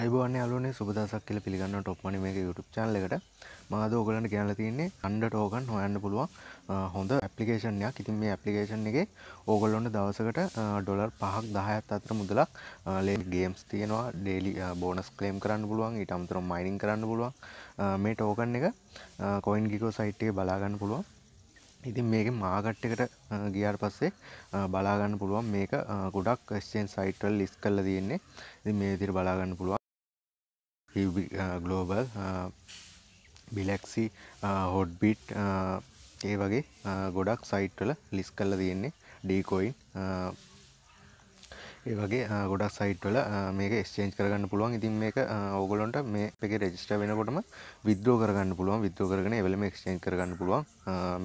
අයිබෝන අලුනේ සුබදසක් කියල පිළිගන්න ටොප්මන මේ YouTube චන්ලකට මාද ඔගලට කියල තින්නේ අන්ඩ ටෝකන් හොයන්න පුළුවන් හොඳ ඇපලිකේෂන්යක් ඉතින් මේ ඇපලිකේෂන් එක ඕගොල්ලොන්න දවසකට ඩොලර් පහක් දහයත් අතර මුදලක් ලේ ගේම්ස් තියෙනවා ඩේලි බෝනස් කලේම් කරන්න පුළුවන් ඉටම්තරම් මයිනිං කරන්න පුළුවන් මේ ටෝකන් එක කොයින් ගිකෝ සයිට්ටේ බලාගන්න පුළුවන් ඉතින් මේක මාගට් එකට ගියාට පස්සේ බලාගන්න පුළුවන් මේක ගොඩක් ස්චේන් සයිට්වල ලිස් කරලා තියෙන්නේ ඉතින් මේ විදිහට බලාගන්න පුළුවන් ගලෝබල් බිලැක්සි හොඩ්බිට් ඒ වගේ uh, ගොඩක් සයිට්වල ලිස් කල්ල තියෙන්නේ ඩීකොයින් ඒ වගේ ගොඩක් සයිට්වල මේක ස්චේන්ච් කරගන්න පුළුවන් ඉතින් මේක ඕගොලොන්ට මේ එක රෙජිස්ට වෙනකොටම විද්‍රෝ කරගන්න පුළුවන් විද්‍රෝ කරගෙන එවලම ක්ෂේන් කරගන්න පුළුවන්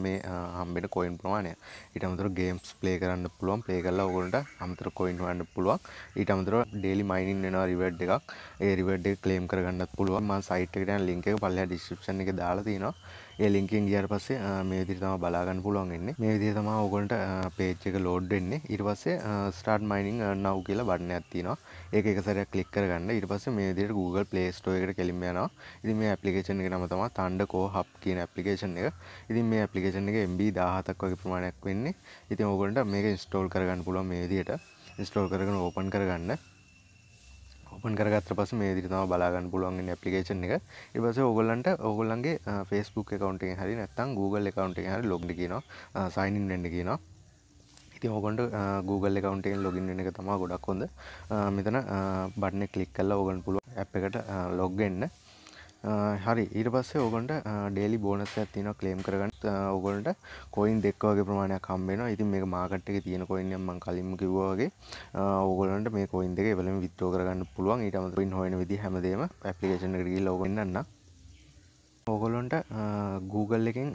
මේ හම්බෙන කොයින් ප්‍රමාණය ඊට අමතර ගේම්ස් ප්ලේ කරන්න පුළුවන් ප්ලේ කරලා ඕගොලන්ට අමතර කොයින් වන්න පුළුවන් ඊට අමතර ඩේලි මයිනින් වෙනවා රිවර්ඩ් එකක් ඒ රිවර්ඩ් එක ක්ලේම් කරගන්නත් පුළුවන් මා සයිට් එකට යන ලින්ක් එක පල්ලෙහා ඩිස්ක්‍රිප්ෂන් එකේ දාලා තියෙනවා ඒ ලින්කින් ගියර් පස්සේ මේ විදිහට තමයි බලා ගන්න පුළුවන් වෙන්නේ. මේ විදිහට තමයි ඕගොල්ලන්ට page එක load වෙන්නේ. ඊට පස්සේ start mining now කියලා බටන් එකක් තියෙනවා. ඒක එක සැරයක් ක්ලික් කරගන්න. ඊට පස්සේ මේ විදිහට Google Play Store එකට කෙලින්ම යනවා. ඉතින් මේ application එක නම තමයි Thunderco Hub කියන application එක. ඉතින් මේ application එක MB 17ක් වගේ ප්‍රමාණයක් වෙන්නේ. ඉතින් ඕගොල්ලන්ට මේක install කරගන්න පුළුවන් මේ විදිහට. install කරගෙන open කරගන්න. ඔපන් කරගත්ත පස මේ දිරිතම බලාගන්න පුළුවන්ගෙන ඇපිේෂන් එක එපස ඔගොල්ලන්ට ඔගොල්ලන්ගේ ෆස්බුක් එකකවන්ටෙන් හරි නැත්තම් Google එකකවන්ටෙන් හරි ලොග්ඩි කියන සයිනින් ඩඩ කියනවා ඉති ඔගොන්ට Google එකකවන්ටෙන් ලොගින් එක තමා ගොඩක් හොඳ මෙතන බටන කලික් කල්ලා ඔගන් පුළුව ඇ් එකට ලොග්ගන්න හරි ඊට පස්සේ ඔගොන්ට ඩේලි බෝනස් ඇතින කලේම් කරගන්න ඔගොලට කොයින් දෙක්වගේ ප්‍රමාණයක් කම්බෙන ඉතින් මේ මාකට් එක තියෙන කොයින්නම් මං කලින්ම කිව්වාගේ ඕගොලන්ට මේ කොයින් දෙක එවලම විත්‍රෝ කරගන්න පුළුවන් ඊට අමතරින් හොයන විදි හැමදේම ඇප්ලිකේෂන් එකට ගිහිල්ලා ඕගොල්ලන්න්න ඕගොලොන්ට Google එකෙන්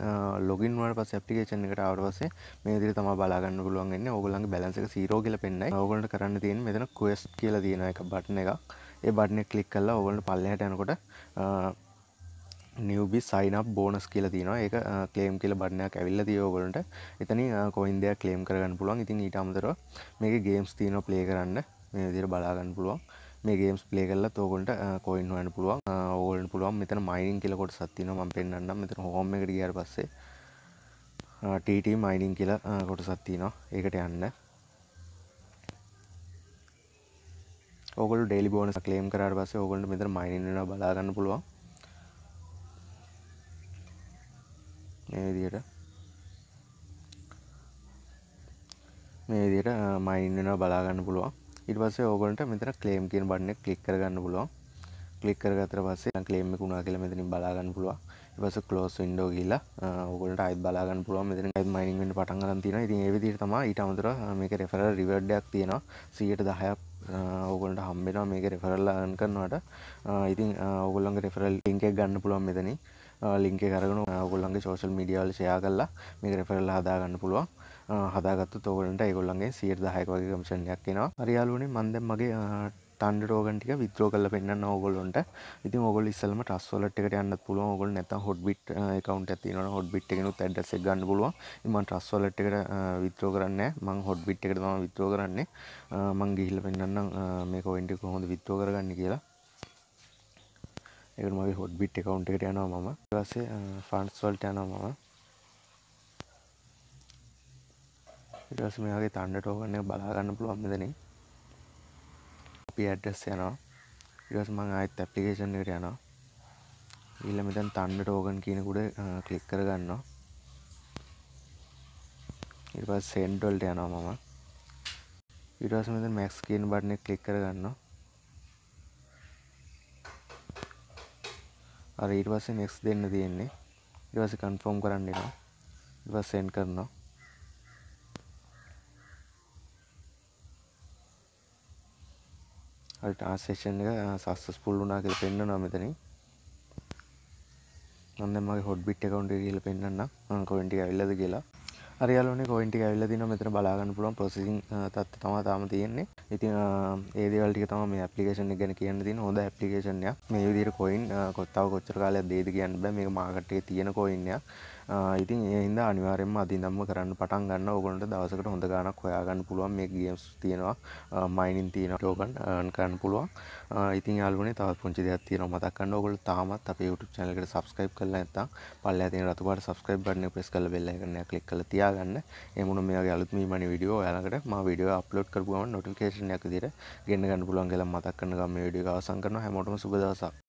ලොගින් වල පස් ඇපිකේෂන් එකට ආවට පස්සේ මේ විදිහට තමයි බලාගන්න පුළුවන් වෙන්නේ. ඕගොල්ලන්ගේ බැලන්ස් එක 0 කියලා පෙන්නයි. ඕගොල්ලන්ට කරන්න තියෙන්නේ මෙතන quest කියලා තියෙන එක බටන් එකක්. ඒ බටන් එක ක්ලික් කළා ඕගොල්ලන්ට පල්ලෙහාට යනකොට නිියවබි සයිනක් බෝනස් කියල තින ඒ කලේම් කියල බන්නයක් ඇවිල්ල තියෝගලට එතනි කොයින් දෙයක් කලේම් කරගන්න පුළුවන් ඉතින් ඊටමතර මේක ගේම්ස් තියන ප්ලේ කරන්න මේදිර බලාගන්න පුළුවන් මේ ගේම්ස් ප්ලේ කරලා තෝකොට කොයින් හන්න පුළුවන් ඕගලන් පුළුවන් මෙතන මයිනින් කියලකොට සත්තින ම පෙන්න්න මෙතන හෝම එකට ගියර පස්සේ ටීට මයිනින් කියලා කොට සත්තිනවා ඒකට යන්න ඔගල ඩෙලි බෝනස් කලේම් කරට පස්සේ ඕගලට මෙතර මයිනින්න බලාගන්න පුළුවන් මේ විදිහට මේ විදිහට මයින් වෙනවා බලා ගන්න පුළුවන්. ඊට පස්සේ ඕගොල්ලන්ට මෙතන claim කියන බටන් එක click කරගන්න පුළුවන්. click කරගත්තට පස්සේ claim එක උනා කියලා මෙතනින් බලා ගන්න පුළුවන්. ඊට පස්සේ close window ගිහිල්ලා ඕගොල්ලන්ට ආයෙත් බලා ගන්න පුළුවන්. මෙතන ආයෙත් mining වෙන්න පටන් ගන්න තියෙනවා. ඉතින් ඒ විදිහට තමයි ඊට අමතරව මේක referral reward එකක් තියෙනවා. 110ක් ඕගොලට හම්බෙනවා මේක රෙෆරල්ලා අන් කරනවට ඉතින් ඔගොල්ලන්ගේ රෙෆරල් ලිංක ගන්න පුළුවන් මෙතනින් ලිංක කරගන ඔගොල්ලන්ගේ සෝශල් මිඩියවල ෂයා කල්ලා මේ රෙෆරල් හදාගන්න පුළුවන් හදාගත්තු තෝරට ඒගොල්ලන්ගේ සියයට දහයක වගේ කමිෂණයක් කෙනවා අරියාලුවනේ මන්දම් මගේ තන්ඩ රෝගන්ටික විතරෝ කල පෙන්න්න ඕගොලොන්ට ඉති ඔගොල ස්සල්ම ටස්වලට්කට යන්න පුල ඔගොල නැත හොඩ්බිට් කවන්ට තින හොඩ්බිට් එකනු ඇඩස ගන්න පුලුව ම ටස්වලට්කට විතරෝ කරන්න මං හොඩ්බිට් එකට ම විතරෝ කරන්නේ මං ගිහිල පෙන්න්න මේක වෙන්ටි කොහොඳ විතරෝ කරගන්න කියලා එකට මගේ හොඩ් බිට් එකවුන්් එකට යනවා මම වසේ ෆන්ස්වල්ට යනවා මම ඉටස මේගේ තන්ඩට ඕගන්න බලාගන්න පුළුව අම්මදන අපි ඇඩස් යනවා ඉටස් මං අයිත් ඇප්ලිකේෂන් එකට යනවා ඊල්ල මෙතන් තන්ඩට ඕගන් කියනකුඩ කලික් කරගන්නවා ඉ සෙන්ටල්ට යනවා මම ඉටස් මෙත මැක්ස් කියන බට්න කලික් කරගන්නවා අර ඊට පස්සේ නෙක්ස් දෙන්න තියෙන්නේ ඊට පස්සේ කන්ෆර්ම් කරන්න එනවා ඊට පස්සේ සෙන්ඩ් කරනවා හරි ට්‍රාන්ස්ලේෂන් එක සක්සස්ෆුල් වුණා කියලා පෙන්නනවා මෙතනින් මම දැන් මගේ හොට්බිට් account එක කියලා පෙන්නන්නම් මම comment එක ඇවිල්ලාද කියලා අරියාලන කොයින්ටි ඇල්ල දින මෙතන බලාගන්න පුළුවන් ප්‍රසිසින් තත්ත තම තාම තියෙන්නේ ඉතින් ඒදවලට තම මේ පපිේෂන ගැන කියන්න තින හොඳ පපිේෂන්ය මේ විදිර කොයින් කොත්තාව කොච්චර කාලයක් දේද කියන්න බෑ මේ මාකටේ තියෙන කොයින්නයක් ඉතින් ඒහින්ද අනිවාරෙන්ම අතිදම්ම කරන්න පටන් ගන්න ඔගොලට දවසකට හොඳ ගනක් හොයාගන්න පුළුවන් මේ ගේම්ස් තියෙනවා මයිනින් තියෙන ටෝකන් කරන්න පුළුවන් ඉතින් යාලුනේ තවත් පුංචි දෙයක් තියෙනවා මතක් කරන්න ඔයගොල්ලෝ තාමත් අපේ YouTube channel එකට subscribe කරලා නැත්නම් පල්ලෙහා තියෙන රතු පාට subscribe button එක press කරලා bell icon එක click කරලා තියාගන්න එමුණු මේ වගේ අලුත් මීමණි වීඩියෝ ඔයාලකට මම වීඩියෝ upload කරපු ගමන් notification එකක් විදිහට ගෙන්න ගන්න පුළුවන් කියලා මතක් කරන ගමන් මේ වීඩියෝ එක අවසන් කරනවා හැමෝටම සුබ දවසක්